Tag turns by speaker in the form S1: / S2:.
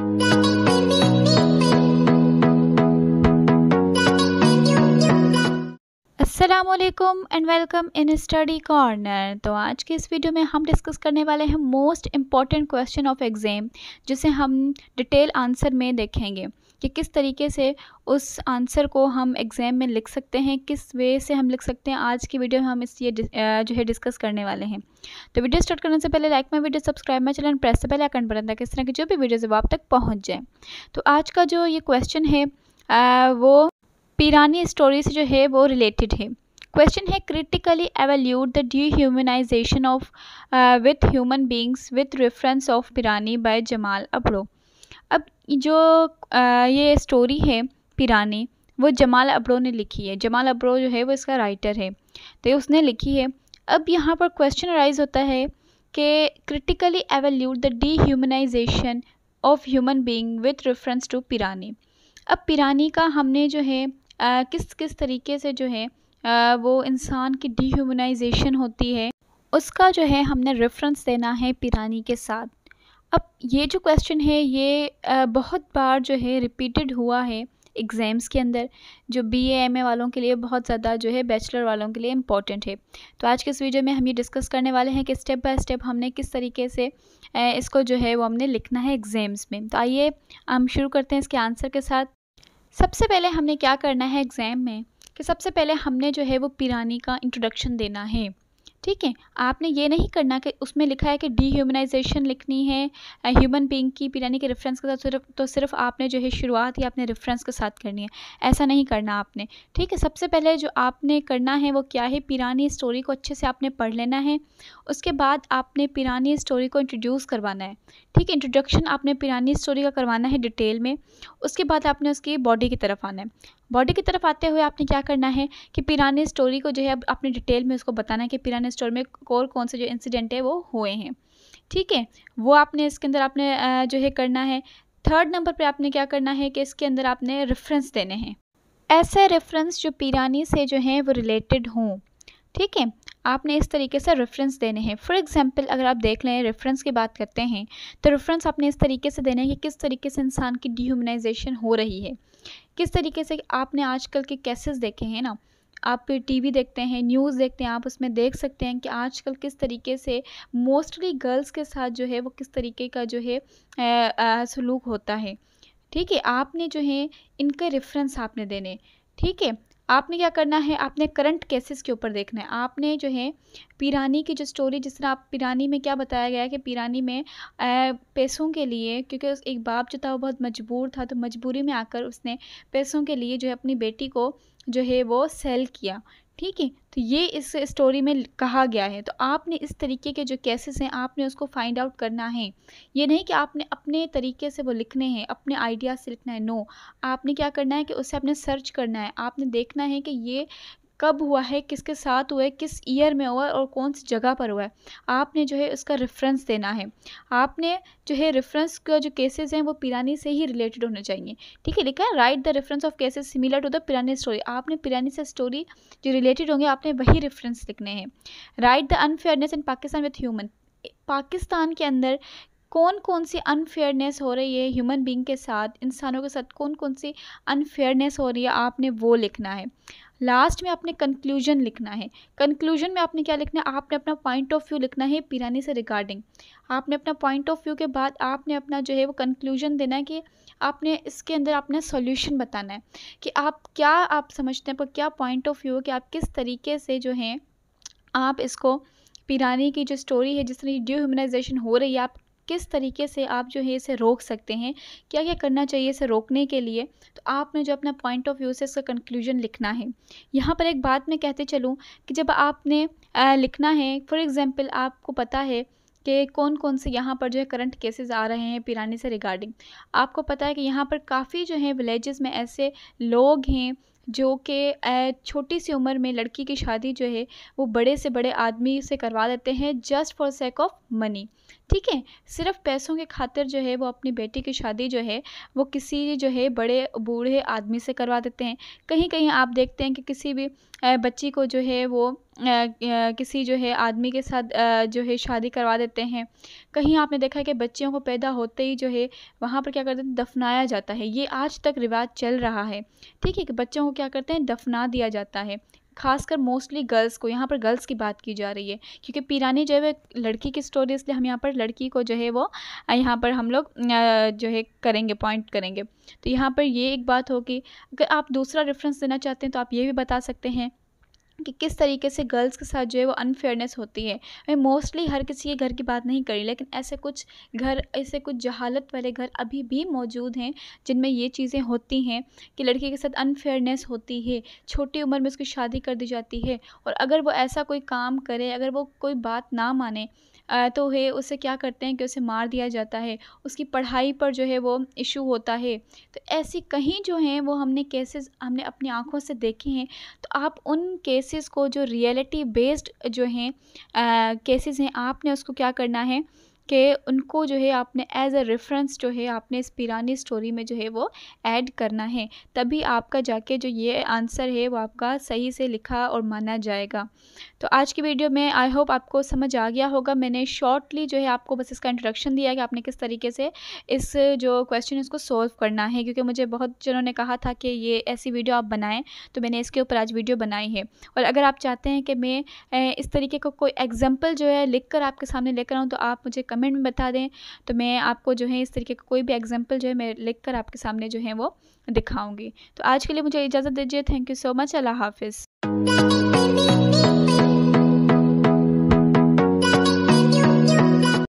S1: 嗯。असलम and welcome in study corner तो आज के इस वीडियो में हम डिस्कस करने वाले हैं most important question of exam जिसे हम डिटेल आंसर में देखेंगे कि किस तरीके से उस आंसर को हम एग्ज़ाम में लिख सकते हैं किस वे से हम लिख सकते हैं आज की वीडियो में हम इस ये जो है डिस्कस करने वाले हैं तो वीडियो स्टार्ट करने से पहले like my video subscribe my channel press से पहले अकाउंट बटन ताकि किस तरह की जो भी वीडियोज़ वो आप तक पहुँच जाए तो आज का जो ये क्वेश्चन है आ, वो पीरानी स्टोरी से जो है वो रिलेटेड है क्वेश्चन है critically evaluate the humanisation of with human beings with reference of Pirani by Jamal अबड़ो अब जो uh, ये स्टोरी है पिरानी वो जमाल अबड़ो ने लिखी है जमाल अबड़ो जो है वो इसका राइटर है तो उसने लिखी है अब यहाँ पर क्वेश्चन राइज होता है कि critically evaluate the dehumanization of human being with reference to Pirani अब पिरानी का हमने जो है आ, uh, किस किस तरीके से जो है वो इंसान की डिह्यूमनाइजेशन होती है उसका जो है हमने रेफरेंस देना है पिरानी के साथ अब ये जो क्वेश्चन है ये बहुत बार जो है रिपीटेड हुआ है एग्ज़ाम्स के अंदर जो बी एम ए वालों के लिए बहुत ज़्यादा जो है बैचलर वालों के लिए इम्पॉर्टेंट है तो आज के इस वीडियो में हम ये डिस्कस करने वाले हैं कि स्टेप बाय स्टेप हमने किस तरीके से इसको जो है वो हमने लिखना है एग्ज़ाम्स में तो आइए हम शुरू करते हैं इसके आंसर के साथ सबसे पहले हमने क्या करना है एग्ज़ाम में कि सबसे पहले हमने जो है वो पिरानी का इंट्रोडक्शन देना है ठीक है आपने ये नहीं करना कि उसमें लिखा है कि डी लिखनी है ह्यूमन बींग की पिरानी के रेफरेंस के साथ सिर्फ तो सिर्फ आपने जो है शुरुआत ही आपने रेफरेंस के साथ करनी है ऐसा नहीं करना आपने ठीक है सबसे पहले जो आपने करना है वो क्या है पिरानी स्टोरी को अच्छे से आपने पढ़ लेना है उसके बाद आपने पिरानी स्टोरी को इंट्रोड्यूस करवाना है ठीक है इंट्रोडक्शन आपने पिरानी स्टोरी का करवाना है डिटेल में उसके बाद आपने उसकी बॉडी की तरफ आना है बॉडी की तरफ आते हुए आपने क्या करना है कि पिराने स्टोरी को जो है अब अपने डिटेल में उसको बताना है कि पिराने स्टोरी में कौन कौन से जो इंसिडेंट है वो हुए हैं ठीक है वो आपने इसके अंदर आपने जो है करना है थर्ड नंबर पे आपने क्या करना है कि इसके अंदर आपने रेफरेंस देने हैं ऐसे रेफरेंस जो पिरानी से जो हैं वो रिलेटेड हों ठीक है आपने इस तरीके से रेफरेंस देने हैं फॉर एग्जांपल अगर आप देख लें रेफरेंस की बात करते हैं तो रेफरेंस आपने इस तरीके से देने हैं कि किस तरीके से इंसान की डिह्यूमनाइजेशन हो रही है किस तरीके से आपने आजकल के केसेस देखे हैं ना आप टीवी देखते हैं न्यूज़ देखते हैं आप उसमें देख सकते हैं कि आजकल किस तरीके से मोस्टली गर्ल्स के साथ जो है वो किस तरीके का जो है सलूक होता है ठीक है आपने जो है इनके रेफरेंस आपने देने ठीक है आपने क्या करना है आपने करंट केसेस के ऊपर देखना है आपने जो है पीरानी की जो स्टोरी जिस तरह आप पीरानी में क्या बताया गया है कि पिरानी में पैसों के लिए क्योंकि उस एक बाप जो था वो बहुत मजबूर था तो मजबूरी में आकर उसने पैसों के लिए जो है अपनी बेटी को जो है वो सेल किया ठीक है तो ये इस स्टोरी में कहा गया है तो आपने इस तरीके के जो केसेस हैं आपने उसको फाइंड आउट करना है ये नहीं कि आपने अपने तरीके से वो लिखने हैं अपने आइडियाज़ से लिखना है नो आपने क्या करना है कि उसे आपने सर्च करना है आपने देखना है कि ये कब हुआ है किसके साथ हुआ है किस ईयर में हुआ है और कौन सी जगह पर हुआ है आपने जो है उसका रेफरेंस देना है आपने जो है रेफरेंस का जो केसेस हैं वो पिरानी से ही रिलेटेड होने चाहिए ठीक है लिखा है write the reference of cases similar to the Pirani story आपने पिरानी से स्टोरी जो रिलेटेड होंगे आपने वही रेफरेंस लिखने हैं write the unfairness in Pakistan with human Pakistan के अंदर कौन कौन सी अनफेयरनेस हो रही है ह्यूमन बींग के साथ इंसानों के साथ कौन कौन सी अनफेयरनेस हो रही है आपने वो लिखना है लास्ट में आपने कंक्लूजन लिखना है कंक्लूजन में आपने क्या लिखना है आपने अपना पॉइंट ऑफ व्यू लिखना है पिरानी से रिगार्डिंग आपने अपना पॉइंट ऑफ व्यू के बाद आपने अपना जो है वो कंक्लूजन देना है कि आपने इसके अंदर अपना सॉल्यूशन बताना है कि आप क्या आप समझते हैं पर क्या पॉइंट ऑफ व्यू है कि आप किस तरीके से जो है आप इसको पिरानी की जो स्टोरी है जिस तरह डी ह्यूमनाइजेशन हो रही है आप किस तरीके से आप जो है इसे रोक सकते हैं क्या क्या करना चाहिए इसे रोकने के लिए तो आपने जो अपना पॉइंट ऑफ व्यू से इसका कंक्लूजन लिखना है यहाँ पर एक बात मैं कहते चलूँ कि जब आपने लिखना है फॉर एग्ज़ाम्पल आपको पता है कि कौन कौन से यहाँ पर जो है करंट केसेस आ रहे हैं पिरानी से रिगार्डिंग आपको पता है कि यहाँ पर काफ़ी जो है विलेजेस में ऐसे लोग हैं जो कि छोटी सी उम्र में लड़की की शादी जो है वो बड़े से बड़े आदमी से करवा देते हैं just for sake of money ठीक है सिर्फ पैसों के खातिर जो है वो अपनी बेटी की शादी जो है वो किसी जो है बड़े बूढ़े आदमी से करवा देते हैं कहीं कहीं आप देखते हैं कि किसी भी बच्ची को जो है वो किसी जो है आदमी के साथ जो है शादी करवा देते हैं कहीं आपने देखा है कि बच्चियों को पैदा होते ही जो है वहाँ पर क्या करते हैं दफनाया जाता है ये आज तक रिवाज चल रहा है ठीक है कि बच्चों को क्या करते हैं दफना दिया जाता है खासकर मोस्टली गर्ल्स को यहाँ पर गर्ल्स की बात की जा रही है क्योंकि पीरानी जो है वह लड़की की स्टोरी इसलिए हम यहाँ पर लड़की को जो है वो यहाँ पर हम लोग जो है करेंगे पॉइंट करेंगे तो यहाँ पर ये एक बात होगी अगर आप दूसरा रेफरेंस देना चाहते हैं तो आप ये भी बता सकते हैं कि किस तरीके से गर्ल्स के साथ जो है वो अनफेयरनेस होती है मैं मोस्टली हर किसी के घर की बात नहीं करी लेकिन ऐसे कुछ घर ऐसे कुछ जहालत वाले घर अभी भी मौजूद हैं जिनमें ये चीज़ें होती हैं कि लड़की के साथ अनफेयरनेस होती है छोटी उम्र में उसकी शादी कर दी जाती है और अगर वो ऐसा कोई काम करे अगर वो कोई बात ना माने तो है उसे क्या करते हैं कि उसे मार दिया जाता है उसकी पढ़ाई पर जो है वो इशू होता है तो ऐसी कहीं जो हैं वो हमने केसेस हमने अपनी आँखों से देखे हैं तो आप उन केस केसेस को जो रियलिटी बेस्ड जो हैं केसेस हैं आपने उसको क्या करना है कि उनको जो है आपने एज अ रेफरेंस जो है आपने इस पुरानी स्टोरी में जो है वो ऐड करना है तभी आपका जाके जो ये आंसर है वो आपका सही से लिखा और माना जाएगा तो आज की वीडियो में आई होप आपको समझ आ गया होगा मैंने शॉर्टली जो है आपको बस इसका इंट्रोडक्शन दिया कि आपने किस तरीके से इस जो क्वेश्चन इसको सोल्व करना है क्योंकि मुझे बहुत जनों ने कहा था कि ये ऐसी वीडियो आप बनाएं तो मैंने इसके ऊपर आज वीडियो बनाई है और अगर आप चाहते हैं कि मैं इस तरीके का को कोई एग्जाम्पल जो है लिख कर आपके सामने लेकर आऊँ तो आप मुझे कम कमेंट में बता दें तो मैं आपको जो है इस तरीके का कोई भी एग्जाम्पल जो है मैं लिख कर आपके सामने जो है वो दिखाऊँगी तो आज के लिए मुझे इजाज़त दीजिए थैंक यू सो मच अल्लाह हाफिज़